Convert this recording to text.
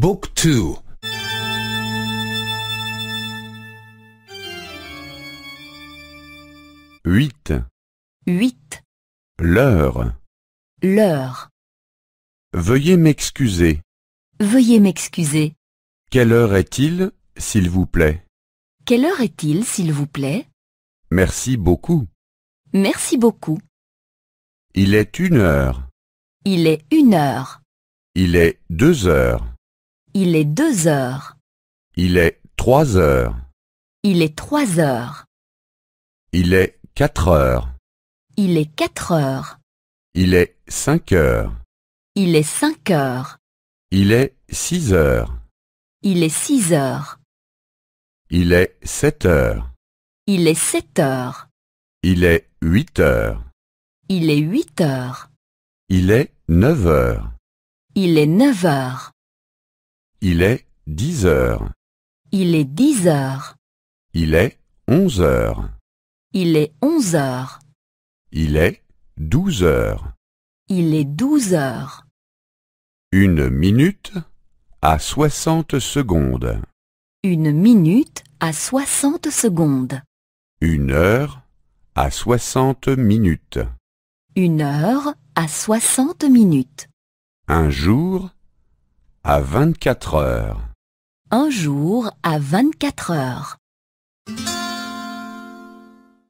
Book 2 8 8 L'heure L'heure Veuillez m'excuser. Veuillez m'excuser. Quelle heure est-il, s'il vous plaît Quelle heure est-il, s'il vous plaît Merci beaucoup. Merci beaucoup. Il est une heure. Il est une heure. Il est deux heures. Il est deux heures. Il est trois heures. Il est trois heures. Il est quatre heures. Il est quatre heures. Il est cinq heures. Il est cinq heures. Il est six heures. Il est six heures. Il est sept heures. Il est sept heures. Il est huit heures. Il est huit heures. Il est neuf heures. Il est neuf heures. Il est dix heures. Il est dix heures. Il est onze heures. Il est onze heures. Il est douze heures. Il est douze heures. Une minute à soixante secondes. Une minute à soixante secondes. Une heure à soixante minutes. Une heure à soixante minutes. Un jour à 24 heures. Un jour à 24 heures.